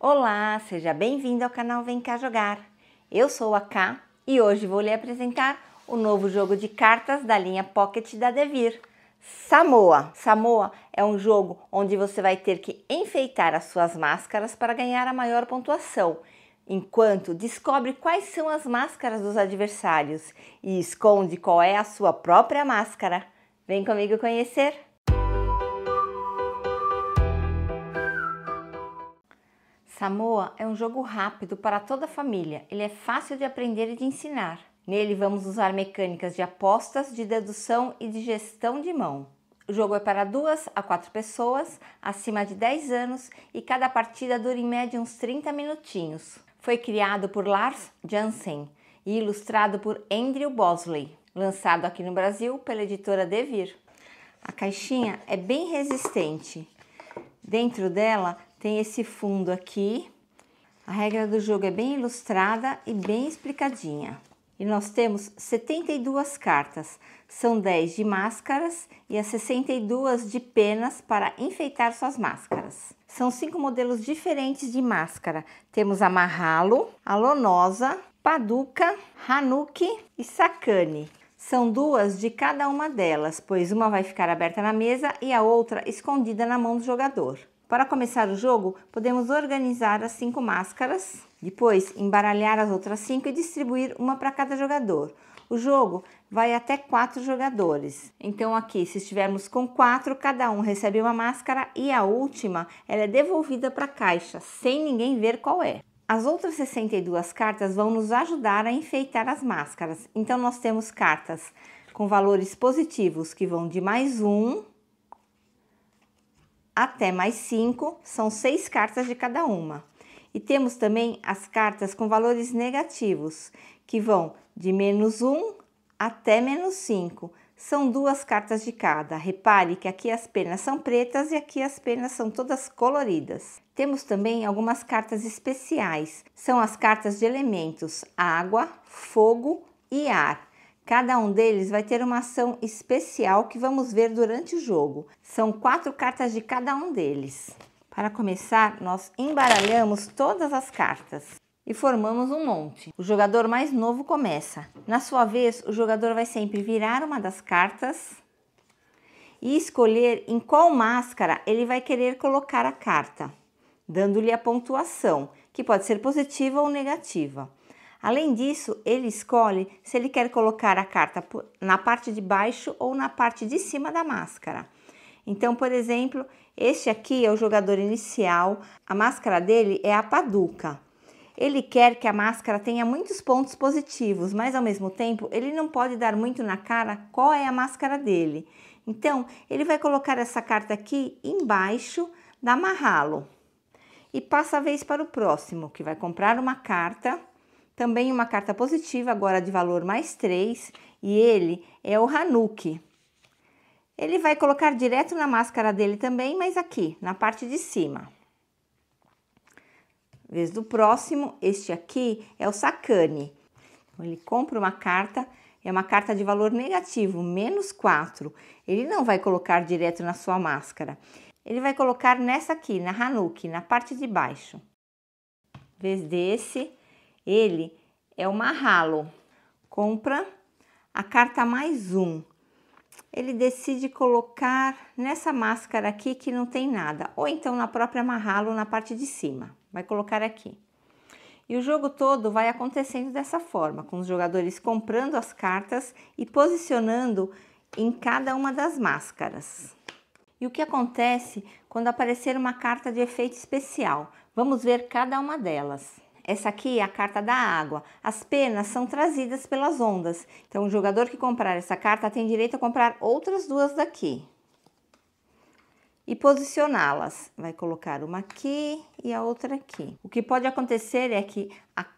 Olá, seja bem-vindo ao canal Vem Cá Jogar. Eu sou a K e hoje vou lhe apresentar o novo jogo de cartas da linha Pocket da Devir, Samoa. Samoa é um jogo onde você vai ter que enfeitar as suas máscaras para ganhar a maior pontuação, enquanto descobre quais são as máscaras dos adversários e esconde qual é a sua própria máscara. Vem comigo conhecer! Samoa é um jogo rápido para toda a família. Ele é fácil de aprender e de ensinar. Nele vamos usar mecânicas de apostas, de dedução e de gestão de mão. O jogo é para duas a quatro pessoas, acima de 10 anos, e cada partida dura em média uns 30 minutinhos. Foi criado por Lars Jansen e ilustrado por Andrew Bosley, lançado aqui no Brasil pela editora Devir. A caixinha é bem resistente. Dentro dela tem esse fundo aqui. A regra do jogo é bem ilustrada e bem explicadinha. E nós temos 72 cartas, são 10 de máscaras e as 62 de penas para enfeitar suas máscaras. São cinco modelos diferentes de máscara. Temos a Marralo, a Lonosa, Paduca, Hanuki e Sakane. São duas de cada uma delas, pois uma vai ficar aberta na mesa e a outra escondida na mão do jogador. Para começar o jogo, podemos organizar as cinco máscaras, depois embaralhar as outras cinco e distribuir uma para cada jogador. O jogo vai até quatro jogadores. Então aqui, se estivermos com quatro, cada um recebe uma máscara e a última ela é devolvida para a caixa, sem ninguém ver qual é. As outras 62 cartas vão nos ajudar a enfeitar as máscaras. Então nós temos cartas com valores positivos que vão de mais um até mais 5, são 6 cartas de cada uma. E temos também as cartas com valores negativos, que vão de menos 1 até menos 5. São duas cartas de cada. Repare que aqui as penas são pretas e aqui as penas são todas coloridas. Temos também algumas cartas especiais. São as cartas de elementos água, fogo e ar. Cada um deles vai ter uma ação especial que vamos ver durante o jogo. São quatro cartas de cada um deles. Para começar, nós embaralhamos todas as cartas e formamos um monte. O jogador mais novo começa. Na sua vez, o jogador vai sempre virar uma das cartas e escolher em qual máscara ele vai querer colocar a carta, dando-lhe a pontuação, que pode ser positiva ou negativa. Além disso, ele escolhe se ele quer colocar a carta na parte de baixo ou na parte de cima da máscara. Então, por exemplo, este aqui é o jogador inicial, a máscara dele é a Paduca. Ele quer que a máscara tenha muitos pontos positivos, mas ao mesmo tempo ele não pode dar muito na cara qual é a máscara dele. Então, ele vai colocar essa carta aqui embaixo da Marralo e passa a vez para o próximo, que vai comprar uma carta também uma carta positiva, agora de valor mais 3, e ele é o Hanuki. Ele vai colocar direto na máscara dele também, mas aqui, na parte de cima. Vez do próximo, este aqui é o Sakane. Então, ele compra uma carta, é uma carta de valor negativo, menos 4. Ele não vai colocar direto na sua máscara. Ele vai colocar nessa aqui, na Hanuki, na parte de baixo. Vez desse, ele é o Marralo Compra a carta mais um. Ele decide colocar nessa máscara aqui que não tem nada, ou então na própria Marralo na parte de cima. Vai colocar aqui. E o jogo todo vai acontecendo dessa forma, com os jogadores comprando as cartas e posicionando em cada uma das máscaras. E o que acontece quando aparecer uma carta de efeito especial? Vamos ver cada uma delas. Essa aqui é a carta da água. As penas são trazidas pelas ondas. Então, o jogador que comprar essa carta tem direito a comprar outras duas daqui. E posicioná-las. Vai colocar uma aqui e a outra aqui. O que pode acontecer é que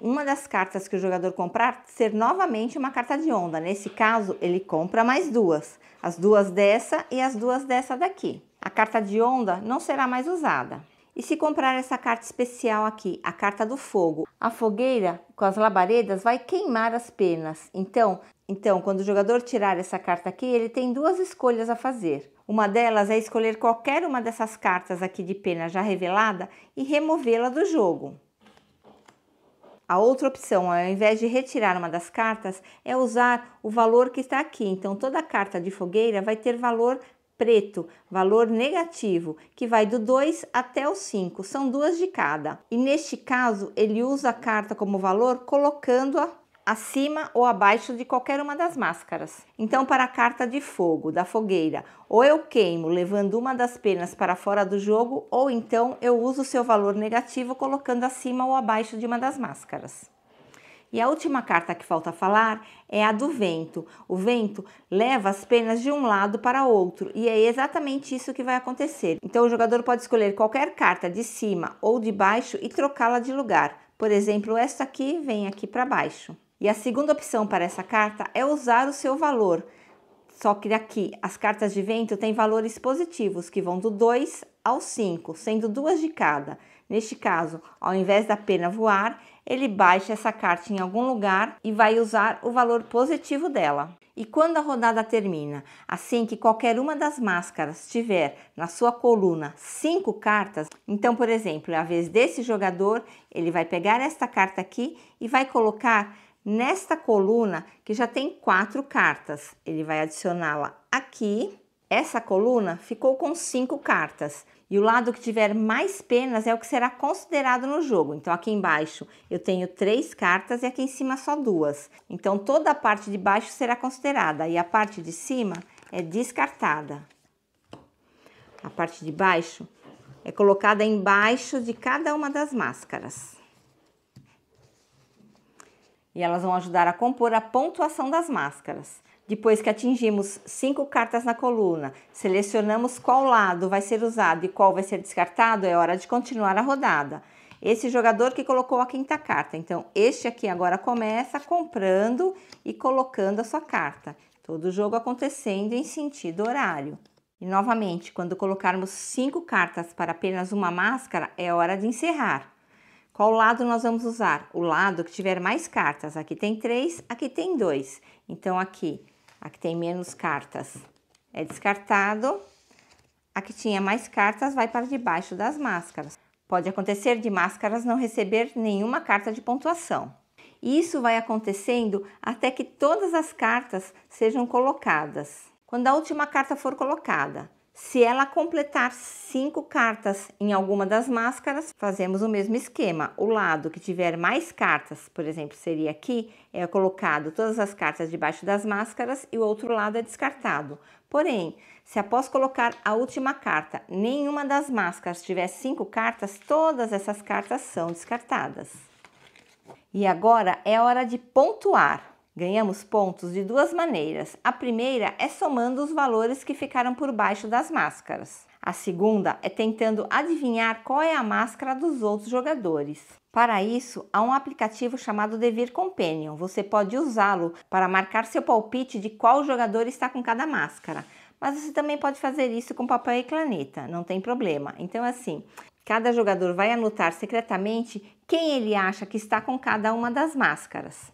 uma das cartas que o jogador comprar ser novamente uma carta de onda. Nesse caso, ele compra mais duas. As duas dessa e as duas dessa daqui. A carta de onda não será mais usada. E se comprar essa carta especial aqui, a carta do fogo, a fogueira com as labaredas vai queimar as penas. Então, então, quando o jogador tirar essa carta aqui, ele tem duas escolhas a fazer. Uma delas é escolher qualquer uma dessas cartas aqui de pena já revelada e removê-la do jogo. A outra opção, ao invés de retirar uma das cartas, é usar o valor que está aqui. Então, toda carta de fogueira vai ter valor preto, valor negativo, que vai do 2 até o 5, são duas de cada. E neste caso, ele usa a carta como valor colocando-a acima ou abaixo de qualquer uma das máscaras. Então, para a carta de fogo, da fogueira, ou eu queimo levando uma das penas para fora do jogo, ou então eu uso seu valor negativo colocando acima ou abaixo de uma das máscaras. E a última carta que falta falar é a do vento. O vento leva as penas de um lado para outro e é exatamente isso que vai acontecer. Então o jogador pode escolher qualquer carta de cima ou de baixo e trocá-la de lugar. Por exemplo, esta aqui vem aqui para baixo. E a segunda opção para essa carta é usar o seu valor. Só que aqui as cartas de vento têm valores positivos que vão do 2 ao 5, sendo duas de cada. Neste caso, ao invés da pena voar, ele baixa essa carta em algum lugar e vai usar o valor positivo dela. E quando a rodada termina, assim que qualquer uma das máscaras tiver na sua coluna cinco cartas, então, por exemplo, a vez desse jogador, ele vai pegar esta carta aqui e vai colocar nesta coluna que já tem quatro cartas. Ele vai adicioná-la aqui. Essa coluna ficou com cinco cartas. E o lado que tiver mais penas é o que será considerado no jogo. Então, aqui embaixo eu tenho três cartas e aqui em cima só duas. Então, toda a parte de baixo será considerada e a parte de cima é descartada. A parte de baixo é colocada embaixo de cada uma das máscaras. E elas vão ajudar a compor a pontuação das máscaras. Depois que atingimos cinco cartas na coluna, selecionamos qual lado vai ser usado e qual vai ser descartado, é hora de continuar a rodada. Esse jogador que colocou a quinta carta. Então, este aqui agora começa comprando e colocando a sua carta. Todo o jogo acontecendo em sentido horário. E novamente, quando colocarmos cinco cartas para apenas uma máscara, é hora de encerrar. Qual lado nós vamos usar? O lado que tiver mais cartas. Aqui tem três, aqui tem dois. Então, aqui a que tem menos cartas é descartado. A que tinha mais cartas vai para debaixo das máscaras. Pode acontecer de máscaras não receber nenhuma carta de pontuação. E isso vai acontecendo até que todas as cartas sejam colocadas. Quando a última carta for colocada, se ela completar cinco cartas em alguma das máscaras, fazemos o mesmo esquema. O lado que tiver mais cartas, por exemplo, seria aqui, é colocado todas as cartas debaixo das máscaras e o outro lado é descartado. Porém, se após colocar a última carta, nenhuma das máscaras tiver cinco cartas, todas essas cartas são descartadas. E agora é hora de pontuar. Ganhamos pontos de duas maneiras. A primeira é somando os valores que ficaram por baixo das máscaras. A segunda é tentando adivinhar qual é a máscara dos outros jogadores. Para isso, há um aplicativo chamado Devir Companion. Você pode usá-lo para marcar seu palpite de qual jogador está com cada máscara. Mas você também pode fazer isso com papel e caneta, não tem problema. Então, assim, cada jogador vai anotar secretamente quem ele acha que está com cada uma das máscaras.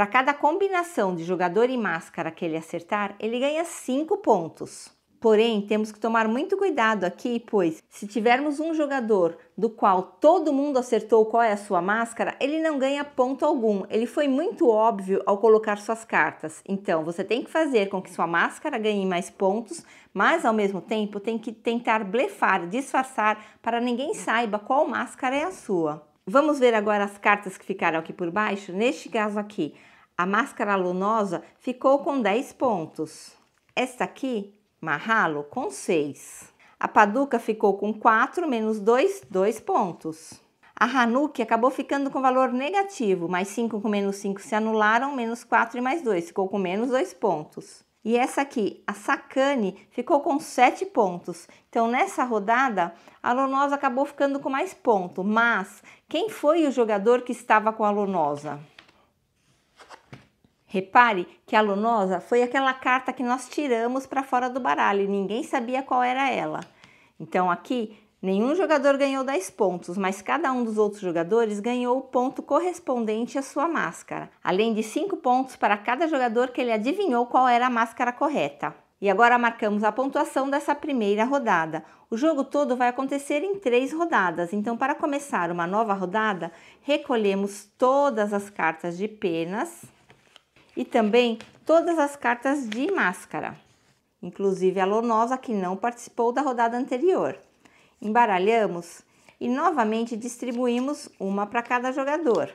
Para cada combinação de jogador e máscara que ele acertar, ele ganha 5 pontos. Porém, temos que tomar muito cuidado aqui, pois se tivermos um jogador do qual todo mundo acertou qual é a sua máscara, ele não ganha ponto algum. Ele foi muito óbvio ao colocar suas cartas. Então, você tem que fazer com que sua máscara ganhe mais pontos, mas ao mesmo tempo tem que tentar blefar, disfarçar para ninguém saiba qual máscara é a sua. Vamos ver agora as cartas que ficaram aqui por baixo. Neste caso aqui, a máscara lunosa ficou com 10 pontos. Esta aqui, Marralo, com 6. A Paduca ficou com 4 menos 2, 2 pontos. A Hanuki acabou ficando com valor negativo, mais 5 com menos 5 se anularam, menos 4 e mais 2, ficou com menos 2 pontos. E essa aqui, a Sakane, ficou com 7 pontos. Então, nessa rodada, a Lonosa acabou ficando com mais ponto. Mas, quem foi o jogador que estava com a Lonosa? Repare que a Lunosa foi aquela carta que nós tiramos para fora do baralho, ninguém sabia qual era ela. Então aqui, nenhum jogador ganhou 10 pontos, mas cada um dos outros jogadores ganhou o ponto correspondente à sua máscara, além de 5 pontos para cada jogador que ele adivinhou qual era a máscara correta. E agora marcamos a pontuação dessa primeira rodada. O jogo todo vai acontecer em três rodadas, então para começar uma nova rodada, recolhemos todas as cartas de penas e também todas as cartas de máscara, inclusive a Lonosa que não participou da rodada anterior. Embaralhamos e novamente distribuímos uma para cada jogador.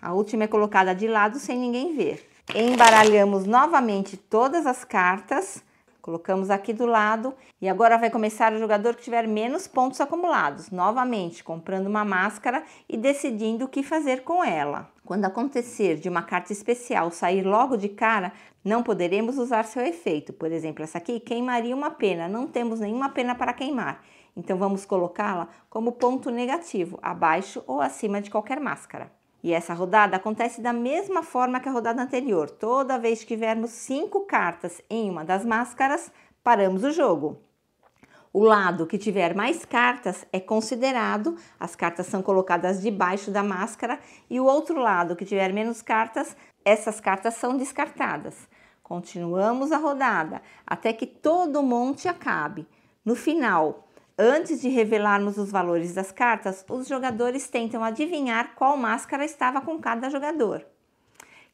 A última é colocada de lado sem ninguém ver. Embaralhamos novamente todas as cartas Colocamos aqui do lado e agora vai começar o jogador que tiver menos pontos acumulados, novamente comprando uma máscara e decidindo o que fazer com ela. Quando acontecer de uma carta especial sair logo de cara, não poderemos usar seu efeito. Por exemplo, essa aqui queimaria uma pena, não temos nenhuma pena para queimar. Então vamos colocá-la como ponto negativo, abaixo ou acima de qualquer máscara. E essa rodada acontece da mesma forma que a rodada anterior. Toda vez que tivermos cinco cartas em uma das máscaras, paramos o jogo. O lado que tiver mais cartas é considerado, as cartas são colocadas debaixo da máscara, e o outro lado que tiver menos cartas, essas cartas são descartadas. Continuamos a rodada até que todo o monte acabe. No final, Antes de revelarmos os valores das cartas, os jogadores tentam adivinhar qual máscara estava com cada jogador.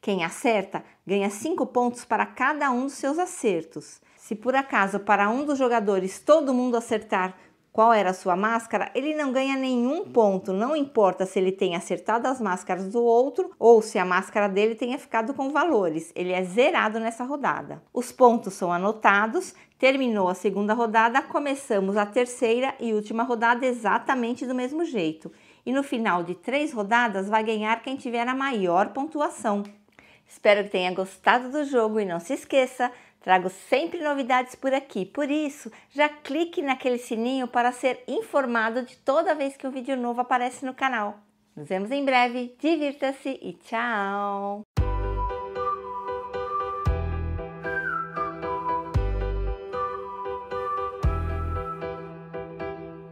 Quem acerta ganha 5 pontos para cada um dos seus acertos. Se por acaso para um dos jogadores todo mundo acertar qual era a sua máscara, ele não ganha nenhum ponto, não importa se ele tem acertado as máscaras do outro ou se a máscara dele tenha ficado com valores, ele é zerado nessa rodada. Os pontos são anotados, terminou a segunda rodada, começamos a terceira e última rodada exatamente do mesmo jeito. E no final de três rodadas vai ganhar quem tiver a maior pontuação. Espero que tenha gostado do jogo e não se esqueça, Trago sempre novidades por aqui, por isso já clique naquele sininho para ser informado de toda vez que um vídeo novo aparece no canal. Nos vemos em breve, divirta-se e tchau!